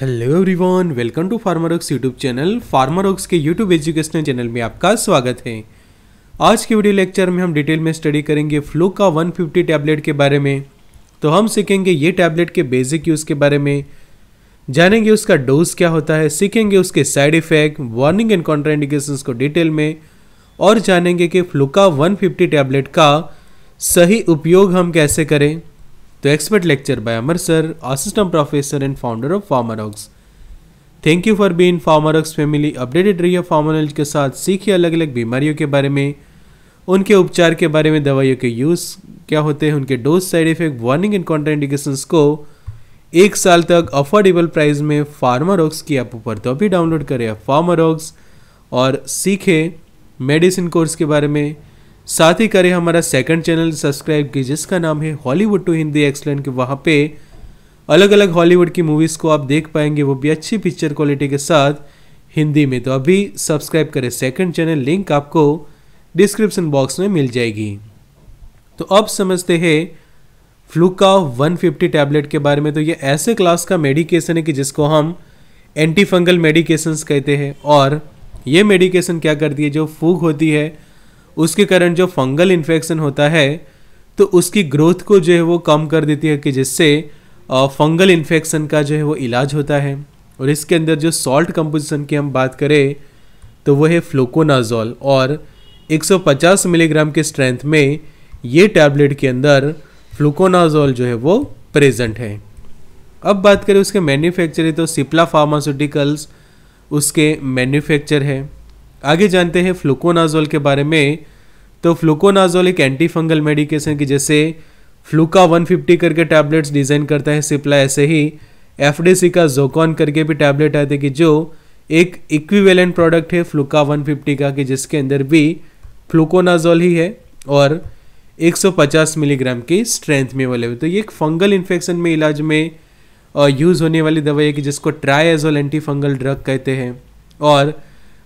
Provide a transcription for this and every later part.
Hello everyone welcome to Pharmarocks YouTube channel Pharmarocks के YouTube educational channel में आपका स्वागत है आज के वीडियो लेक्चर में हम डिटेल में स्टडी करेंगे फ्लू का 150 टैबलेट के बारे में तो हम सीखेंगे ये टैबलेट के बेसिक यूज़ के बारे में जानेंगे उसका डोज क्या होता है सीखेंगे उसके side effect warning and contraindication को डिटेल में और जानेंगे कि फ्लू का फिफ्टी टैबलेट का सही उपयोग हम कैसे करें तो expert lecture by Amar sir assistant professor and founder of Farmerox. Thank you for been Pharmarocks family updated रहिए फार्मा के साथ सीखिए अलग अलग बीमारियों के बारे में उनके उपचार के बारे में दवाइयों के यूज़ क्या होते हैं उनके dose side effect warning and contraindications को एक साल तक अफोर्डेबल प्राइस में फार्मारोक्स की ऐप पर तो अभी डाउनलोड करें फार्मारोक्स और सीखें मेडिसिन कोर्स के बारे में साथ ही करें हमारा सेकंड चैनल सब्सक्राइब की जिसका नाम है हॉलीवुड टू हिंदी एक्सलेंट के वहाँ पे अलग अलग हॉलीवुड की मूवीज़ को आप देख पाएंगे वो भी अच्छी पिक्चर क्वालिटी के साथ हिंदी में तो अभी सब्सक्राइब करें सेकंड चैनल लिंक आपको डिस्क्रिप्शन बॉक्स में मिल जाएगी तो अब समझते हैं फ्लू का 150 टैबलेट के बारे में तो ये ऐसे क्लास का मेडिकेशन है कि जिसको हम एंटीफंगल मेडिकेशन मेडिकेशंस कहते हैं और ये मेडिकेशन क्या करती है जो फूक होती है उसके कारण जो फंगल इन्फेक्शन होता है तो उसकी ग्रोथ को जो है वो कम कर देती है कि जिससे फंगल इन्फेक्शन का जो है वो इलाज होता है और इसके अंदर जो सॉल्ट कंपोजिशन की हम बात करें तो वो है फ्लोकोनाजोल और 150 मिलीग्राम के स्ट्रेंथ में ये टैबलेट के अंदर फ्लूकोनाजोल जो है वो प्रेजेंट है अब बात करें उसके मैन्युफैक्चर तो सिप्ला फार्मास्यूटिकल्स उसके मैन्युफैक्चर है आगे जानते हैं फ्लूकोनाजोल के बारे में तो फ्लूकोनाजोल एक एंटी फंगल मेडिकेशन की जैसे फ्लूका 150 करके टैबलेट्स डिज़ाइन करता है सिप्ला ऐसे ही एफ का जोकॉन करके भी टैबलेट आते कि जो एक इक्विवेलेंट प्रोडक्ट है फ्लूका 150 का कि जिसके अंदर भी फ्लूकोनाजोल ही है और 150 मिलीग्राम की स्ट्रेंथ में वाले हुए तो ये एक फंगल इन्फेक्शन में इलाज में यूज़ होने वाली दवाई है कि जिसको ट्राई एंटी फंगल ड्रग कहते हैं और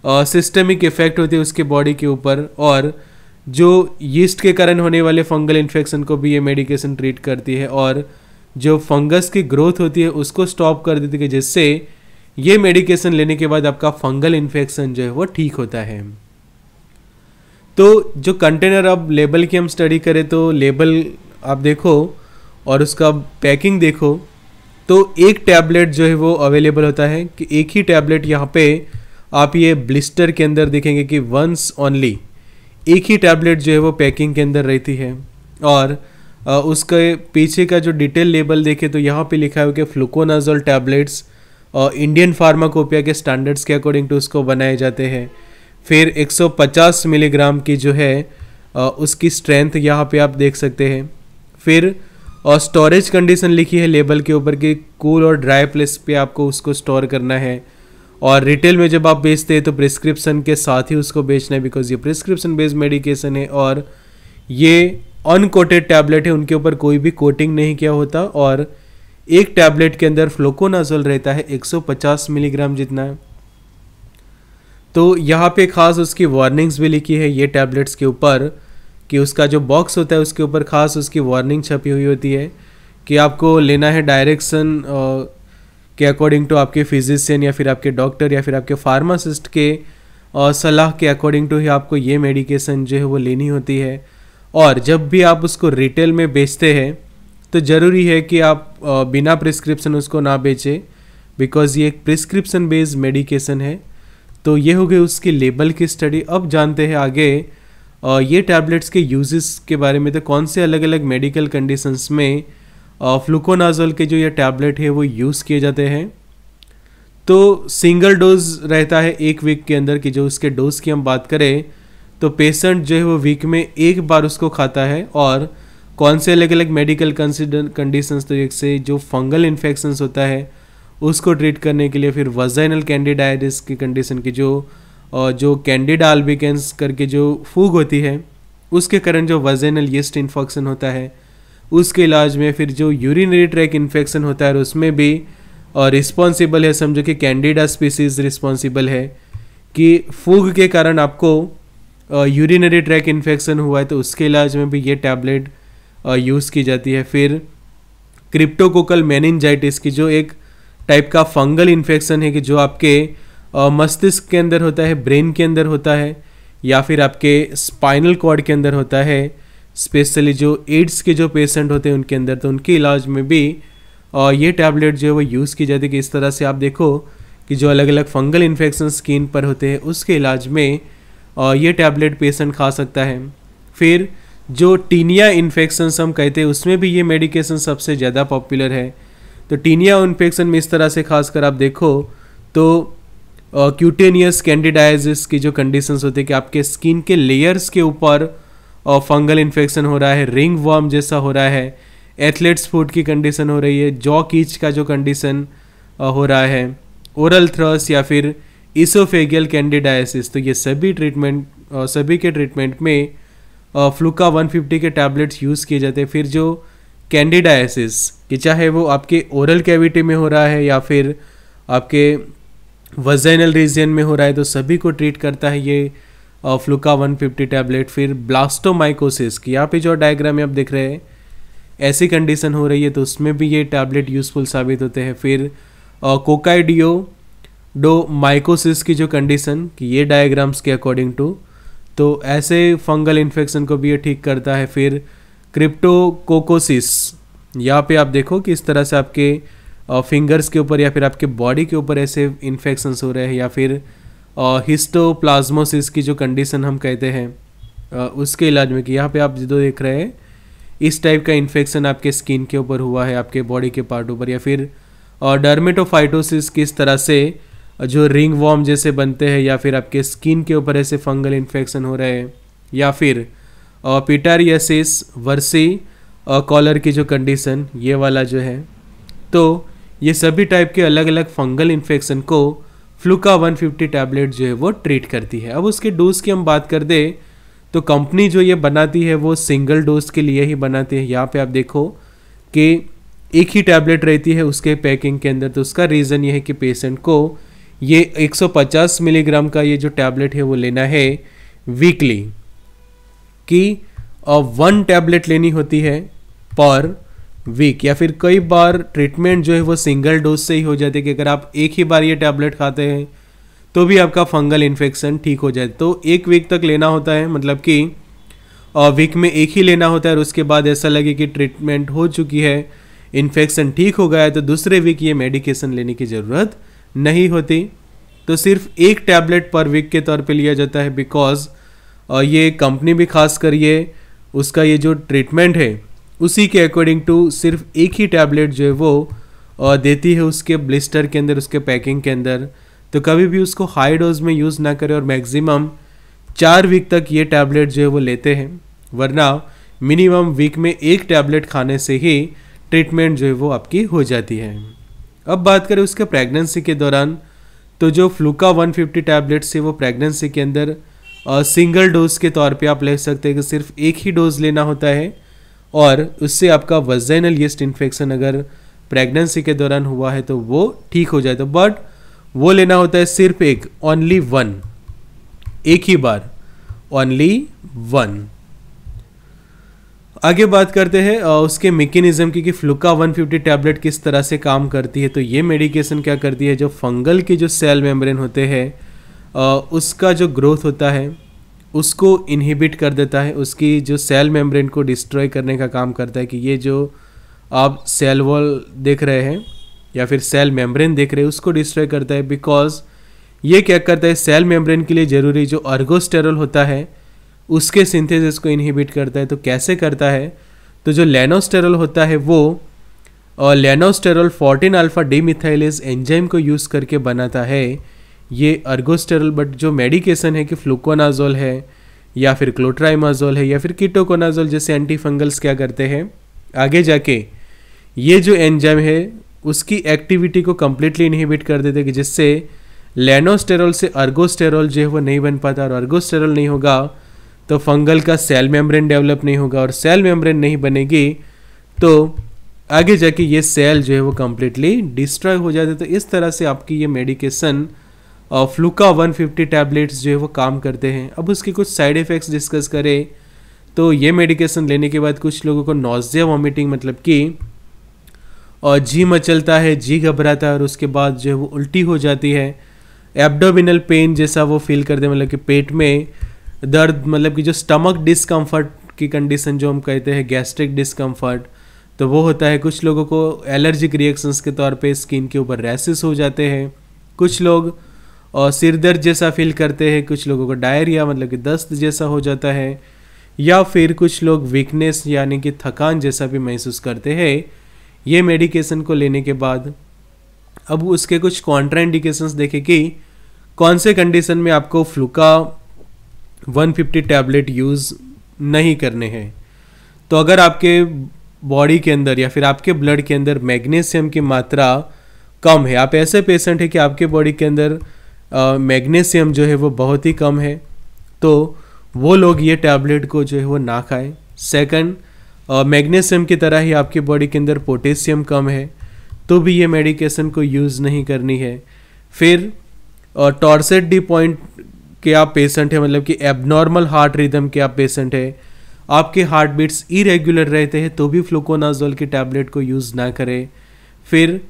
सिस्टमिक इफेक्ट होती है उसके बॉडी के ऊपर और जो यीस्ट के कारण होने वाले फंगल इन्फेक्शन को भी ये मेडिकेशन ट्रीट करती है और जो फंगस की ग्रोथ होती है उसको स्टॉप कर देती है जिससे ये मेडिकेशन लेने के बाद आपका फंगल इन्फेक्शन जो है वो ठीक होता है तो जो कंटेनर अब लेबल की हम स्टडी करें तो लेबल आप देखो और उसका पैकिंग देखो तो एक टैबलेट जो है वो अवेलेबल होता है कि एक ही टैबलेट यहाँ पे आप ये ब्लिस्टर के अंदर देखेंगे कि वंस ओनली एक ही टैबलेट जो है वो पैकिंग के अंदर रहती है और उसके पीछे का जो डिटेल लेबल देखें तो यहाँ पे लिखा है कि फ्लुकोनाजोल टैबलेट्स इंडियन फार्माकोपिया के स्टैंडर्ड्स के अकॉर्डिंग टू उसको बनाए जाते हैं फिर 150 मिलीग्राम की जो है उसकी स्ट्रेंथ यहाँ पे आप देख सकते हैं फिर और स्टोरेज कंडीशन लिखी है लेबल के ऊपर कि कूल और ड्राई प्लेस पे आपको उसको स्टोर करना है और रिटेल में जब आप बेचते हैं तो प्रिस्क्रिप्शन के साथ ही उसको बेचना है बिकॉज ये प्रिस्क्रिप्शन बेस्ड मेडिकेशन है और ये अनकोटेड टैबलेट है उनके ऊपर कोई भी कोटिंग नहीं किया होता और एक टैबलेट के अंदर फ्लोकोनाजोल रहता है 150 मिलीग्राम जितना है तो यहाँ पे खास उसकी वार्निंग्स भी लिखी है ये टैबलेट्स के ऊपर कि उसका जो बॉक्स होता है उसके ऊपर खास उसकी वार्निंग छपी हुई होती है कि आपको लेना है डायरेक्शन कि अकॉर्डिंग टू आपके फिजिशियन या फिर आपके डॉक्टर या फिर आपके फार्मासिस्ट के और सलाह के अकॉर्डिंग टू ही आपको ये मेडिकेशन जो है वो लेनी होती है और जब भी आप उसको रिटेल में बेचते हैं तो ज़रूरी है कि आप बिना प्रिस्क्रिप्शन उसको ना बेचें बिकॉज ये एक प्रिस्क्रिप्शन बेस्ड मेडिकेशन है तो ये हो गई उसकी लेबल की स्टडी अब जानते हैं आगे ये टैबलेट्स के यूजेस के बारे में तो कौन से अलग अलग मेडिकल कंडीशंस में फ्लूकोनाजल के जो ये टैबलेट है वो यूज़ किए जाते हैं तो सिंगल डोज रहता है एक वीक के अंदर कि जो उसके डोज की हम बात करें तो पेशेंट जो है वो वीक में एक बार उसको खाता है और कौन से अलग अलग मेडिकल कंडीशंस तो एक से जो फंगल इन्फेक्शंस होता है उसको ट्रीट करने के लिए फिर वजाइनल कैंडिडाइटिस की कंडीशन की जो और जो कैंडिडा अल्बिकेंस करके जो फूग होती है उसके कारण जो वजाइनल येस्ट इन्फेक्शन होता है उसके इलाज में फिर जो यूरिनरी ट्रैक इन्फेक्शन होता है उसमें भी और रिस्पॉन्सिबल है समझो कि कैंडिडा स्पीसीज रिस्पॉन्सिबल है कि फूग के कारण आपको यूरिनरी ट्रैक इन्फेक्शन हुआ है तो उसके इलाज में भी ये टैबलेट यूज़ की जाती है फिर क्रिप्टोकोकल मैनजाइटिस की जो एक टाइप का फंगल इन्फेक्शन है कि जो आपके मस्तिष्क के अंदर होता है ब्रेन के अंदर होता है या फिर आपके स्पाइनल कॉर्ड के अंदर होता है स्पेशली जो एड्स के जो पेशेंट होते हैं उनके अंदर तो उनके इलाज में भी और ये टैबलेट जो है वो यूज़ की जाती है कि इस तरह से आप देखो कि जो अलग अलग फंगल इन्फेक्शन स्किन पर होते हैं उसके इलाज में और ये टैबलेट पेशेंट खा सकता है फिर जो टीनिया इन्फेक्शंस हम कहते हैं उसमें भी ये मेडिकेशन सबसे ज़्यादा पॉपुलर है तो टीनिया इन्फेक्शन में इस तरह से खासकर आप देखो तो क्यूटेनियस कैंडिडाइजिस की जो कंडीशंस होते हैं कि आपके स्किन के लेयर्स के ऊपर और फंगल इन्फेक्शन हो रहा है रिंग वर्म जैसा हो रहा है एथलेट्स फूड की कंडीशन हो रही है जॉ कीच का जो कंडीशन हो रहा है ओरल थ्रस या फिर इसोफेगियल कैंडिडाइसिस तो ये सभी ट्रीटमेंट सभी के ट्रीटमेंट में फ्लूका 150 के टैबलेट्स यूज़ किए जाते हैं फिर जो कैंडिडाइसिस कि चाहे वो आपके ओरल कैविटी में हो रहा है या फिर आपके वजैनल रीजन में हो रहा है तो सभी को ट्रीट करता है ये फ्लूका 150 टैबलेट फिर ब्लास्टोमाइकोसिस की यहाँ पे जो डायग्राम आप देख रहे हैं ऐसी कंडीशन हो रही है तो उसमें भी ये टैबलेट यूज़फुल साबित होते हैं फिर कोकाइडियो डो माइकोसिस की जो कंडीशन कि ये डायग्राम्स के अकॉर्डिंग टू तो ऐसे फंगल इन्फेक्शन को भी ये ठीक करता है फिर क्रिप्टोकोकोसिस यहाँ पे आप देखो कि इस तरह से आपके फिंगर्स के ऊपर या फिर आपके बॉडी के ऊपर ऐसे इन्फेक्शंस हो रहे हैं या फिर हिस्टोप्लाज्मोसिस की जो कंडीशन हम कहते हैं उसके इलाज में कि यहाँ पे आप जो देख रहे हैं इस टाइप का इन्फेक्शन आपके स्किन के ऊपर हुआ है आपके बॉडी के पार्ट ऊपर या फिर डर्मेटोफाइटोसिस किस तरह से जो रिंग वॉर्म जैसे बनते हैं या फिर आपके स्किन के ऊपर ऐसे फंगल इन्फेक्शन हो रहे हैं या फिर पिटारियासिस वर्सी कॉलर की जो कंडीशन ये वाला जो है तो ये सभी टाइप के अलग अलग फंगल इन्फेक्शन को फ्लूका 150 टैबलेट जो है वो ट्रीट करती है अब उसके डोज की हम बात कर दें तो कंपनी जो ये बनाती है वो सिंगल डोज के लिए ही बनाती है यहाँ पे आप देखो कि एक ही टैबलेट रहती है उसके पैकिंग के अंदर तो उसका रीज़न ये है कि पेशेंट को ये 150 मिलीग्राम का ये जो टैबलेट है वो लेना है वीकली कि वन टैबलेट लेनी होती है पर वीक या फिर कई बार ट्रीटमेंट जो है वो सिंगल डोज से ही हो जाती है कि अगर आप एक ही बार ये टैबलेट खाते हैं तो भी आपका फंगल इन्फेक्शन ठीक हो जाए तो एक वीक तक लेना होता है मतलब कि वीक में एक ही लेना होता है और उसके बाद ऐसा लगे कि ट्रीटमेंट हो चुकी है इन्फेक्शन ठीक हो गया है तो दूसरे वीक ये मेडिकेशन लेने की ज़रूरत नहीं होती तो सिर्फ एक टैबलेट पर वीक के तौर पे लिया जाता है बिकॉज ये कंपनी भी खास करिए उसका ये जो ट्रीटमेंट है उसी के अकॉर्डिंग टू सिर्फ एक ही टैबलेट जो है वो देती है उसके ब्लिस्टर के अंदर उसके पैकिंग के अंदर तो कभी भी उसको हाई डोज में यूज़ ना करें और मैक्सिमम चार वीक तक ये टैबलेट जो है वो लेते हैं वरना मिनिमम वीक में एक टैबलेट खाने से ही ट्रीटमेंट जो है वो आपकी हो जाती है अब बात करें उसके प्रेगनेंसी के दौरान तो जो फ्लूका 150 टैबलेट्स है वो प्रेगनेंसी के अंदर सिंगल डोज के तौर पे आप ले सकते हैं कि सिर्फ एक ही डोज लेना होता है और उससे आपका वजैनल येस्ट इन्फेक्शन अगर प्रेगनेंसी के दौरान हुआ है तो वो ठीक हो जाए तो बट वो लेना होता है सिर्फ एक ओनली वन एक ही बार ओनली वन आगे बात करते हैं उसके मेकेनिज्म की कि फ्लुका 150 टैबलेट किस तरह से काम करती है तो ये मेडिकेशन क्या करती है जो फंगल के जो सेल मेम्ब्रेन होते हैं उसका जो ग्रोथ होता है उसको इनहिबिट कर देता है उसकी जो सेल मेम्ब्रेन को डिस्ट्रॉय करने का काम करता है कि ये जो आप सेल वॉल देख रहे हैं या फिर सेल मेम्ब्रेन देख रहे हैं उसको डिस्ट्रॉय करता है बिकॉज ये क्या करता है सेल मेम्ब्रेन के लिए ज़रूरी जो अर्गोस्टेरल होता है उसके सिंथेसिस को इनहिबिट करता है तो कैसे करता है तो जो लेनोस्टेरल होता है वो और lanosterol fourteen alpha demethylase enzyme को यूज़ करके बनाता है ये अर्गोस्टेरल बट जो मेडिकेशन है कि फ्लूकोनाजोल है या फिर क्लोट्राइमाजोल है या फिर कीटोकोनाजोल जैसे एंटी फंगल्स क्या करते हैं आगे जाके ये जो एंजाइम है उसकी एक्टिविटी को कम्प्लीटली इनहिबिट कर देते कि जिससे लेनोस्टेरॉल से अर्गोस्टेरॉल जो है वो नहीं बन पाता और अर्गोस्टेरॉल नहीं होगा तो फंगल का सेल मेम्ब्रेन डेवलप नहीं होगा और सेल मेम्ब्रेन नहीं बनेगी तो आगे जाके ये सेल जो है वो कम्प्लीटली डिस्ट्रॉय हो जाते तो इस तरह से आपकी ये मेडिकेशन फ्लूका 150 टैबलेट्स जो है वो काम करते हैं अब उसके कुछ साइड इफ़ेक्ट्स डिस्कस करें तो ये मेडिकेशन लेने के बाद कुछ लोगों को नोजिया वॉमिटिंग मतलब कि और जी मचलता है जी घबराता है और उसके बाद जो है वो उल्टी हो जाती है एब्डोमिनल पेन जैसा वो फील करते हैं मतलब कि पेट में दर्द मतलब कि जो स्टमक डिसकम्फर्ट की कंडीशन जो हम कहते हैं गैस्ट्रिक डिसकम्फर्ट तो वो होता है कुछ लोगों को एलर्जिक रिएक्शंस के तौर पे स्किन के ऊपर रैसेस हो जाते हैं कुछ लोग और सिर दर्द जैसा फील करते हैं कुछ लोगों को डायरिया मतलब कि दस्त जैसा हो जाता है या फिर कुछ लोग वीकनेस यानी कि थकान जैसा भी महसूस करते हैं ये मेडिकेशन को लेने के बाद अब उसके कुछ कॉन्ट्राइंडिकेशंस देखें कि कौन से कंडीशन में आपको फ्लूका 150 फिफ्टी टैबलेट यूज़ नहीं करने हैं तो अगर आपके बॉडी के अंदर या फिर आपके ब्लड के अंदर मैग्नीशियम की मात्रा कम है आप ऐसे पेशेंट हैं कि आपके बॉडी के अंदर मैग्नीशियम जो है वो बहुत ही कम है तो वो लोग ये टैबलेट को जो है वो ना खाएं सेकंड मैग्नीशियम की तरह ही आपकी बॉडी के अंदर पोटेशियम कम है तो भी ये मेडिकेशन को यूज़ नहीं करनी है फिर टॉर्सेट डी पॉइंट के आप पेशेंट हैं मतलब कि एबनॉर्मल हार्ट रिदम के आप पेशेंट हैं आपके हार्ट बीट्स इरेगुलर रहते हैं तो भी फ्लूकोनाजोल की टैबलेट को यूज़ ना करें फिर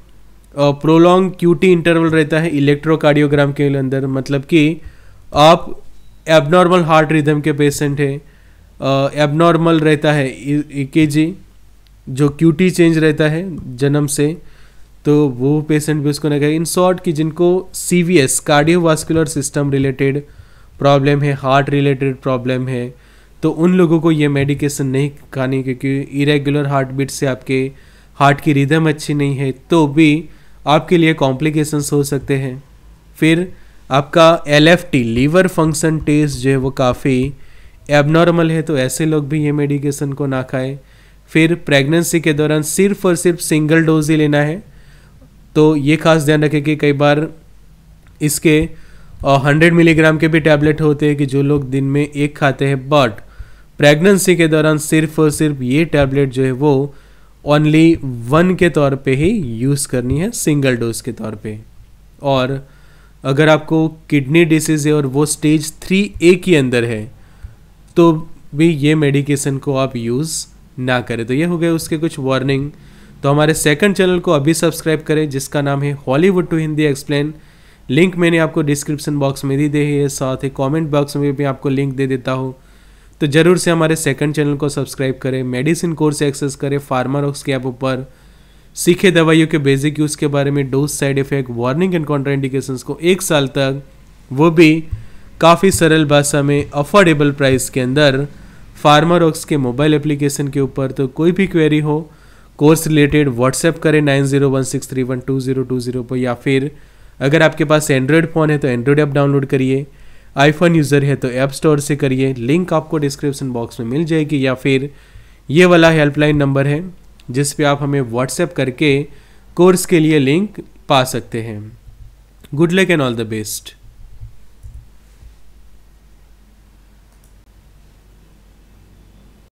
प्रोलॉन्ग क्यूटी इंटरवल रहता है इलेक्ट्रोकार्डियोग्राम के अंदर मतलब कि आप एबनॉर्मल हार्ट रिदम के पेशेंट हैं एबनॉर्मल रहता है ए जो क्यूटी चेंज रहता है जन्म से तो वो पेशेंट भी उसको ना कहेगा इन शॉर्ट कि जिनको C V S cardiovascular system related problem है हार्ट रिलेटेड प्रॉब्लम है तो उन लोगों को ये मेडिकेशन नहीं खानी क्योंकि इरेगुलर हार्ट बीट से आपके हार्ट की रिदम अच्छी नहीं है तो भी आपके लिए कॉम्प्लिकेशंस हो सकते हैं फिर आपका L F T liver function test जो है वो काफ़ी एबनॉर्मल है तो ऐसे लोग भी ये मेडिकेशन को ना खाएं फिर प्रेगनेंसी के दौरान सिर्फ और सिर्फ सिंगल डोज ही लेना है तो ये खास ध्यान रखें कि कई बार इसके हंड्रेड मिलीग्राम के भी टैबलेट होते हैं कि जो लोग दिन में एक खाते हैं बट प्रेगनेंसी के दौरान सिर्फ और सिर्फ ये टैबलेट जो है वो ओनली वन के तौर पे ही यूज़ करनी है सिंगल डोज के तौर पे और अगर आपको किडनी डिसीज़ है और वो स्टेज थ्री ए के अंदर है तो भी ये मेडिकेशन को आप यूज़ ना करें तो ये हो गए उसके कुछ वार्निंग तो हमारे सेकंड चैनल को अभी सब्सक्राइब करें जिसका नाम है Hollywood to Hindi explain link मैंने आपको डिस्क्रिप्शन बॉक्स में दी दे है साथ ही कमेंट बॉक्स में भी आपको लिंक दे देता हूँ तो ज़रूर से हमारे सेकंड चैनल को सब्सक्राइब करें मेडिसिन कोर्स एक्सेस करें फार्मारॉक्स के ऐप ऊपर सीखे दवाइयों के बेसिक यूज़ के बारे में dose side effect warning and indication को एक साल तक वो भी काफ़ी सरल भाषा में अफोर्डेबल प्राइस के अंदर फार्मारॉक्स के मोबाइल एप्लीकेशन के ऊपर तो कोई भी क्वेरी हो कोर्स रिलेटेड व्हाट्सएप करें nine zero one six three one two zero two zero पर या फिर अगर आपके पास एंड्रॉयड फ़ोन है तो एंड्रॉयड ऐप डाउनलोड करिए आईफोन यूज़र है तो ऐप स्टोर से करिए लिंक आपको डिस्क्रिप्शन बॉक्स में मिल जाएगी या फिर ये वाला हेल्पलाइन नंबर है जिस पे आप हमें व्हाट्सएप करके कोर्स के लिए लिंक पा सकते हैं good luck and all the best